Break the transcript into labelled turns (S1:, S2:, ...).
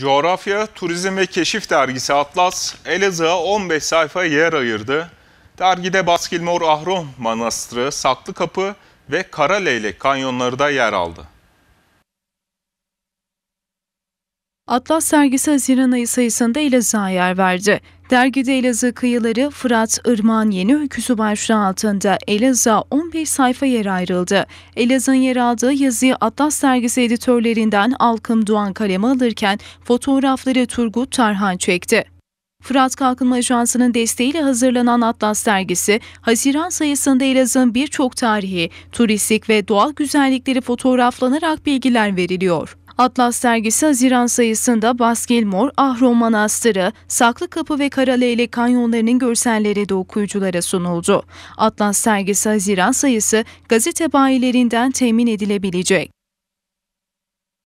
S1: Coğrafya, Turizm ve Keşif dergisi Atlas, Elazığ'a 15 sayfa yer ayırdı. Dergide Baskilmor Ahron Manastırı, Saklı Kapı ve Karaleylek kanyonları da yer aldı.
S2: Atlas sergisi Haziran ayı sayısında Elazığ'a yer verdi. Dergide Elazığ kıyıları Fırat Irmağın yeni öyküsü başlığı altında Elazığ 15 sayfa yer ayrıldı. Elazığ'ın yer aldığı yazıyı Atlas sergisi editörlerinden Alkım Doğan kaleme alırken fotoğrafları Turgut Tarhan çekti. Fırat Kalkınma Ajansı'nın desteğiyle hazırlanan Atlas Sergisi Haziran sayısında Elazığ'ın birçok tarihi, turistik ve doğal güzellikleri fotoğraflanarak bilgiler veriliyor. Atlas sergisi Haziran sayısında Basgilmor, Ahron Manastırı, Saklı Kapı ve Karaleyle kanyonlarının görselleri de okuyuculara sunuldu. Atlas sergisi Haziran sayısı gazete bayilerinden temin edilebilecek.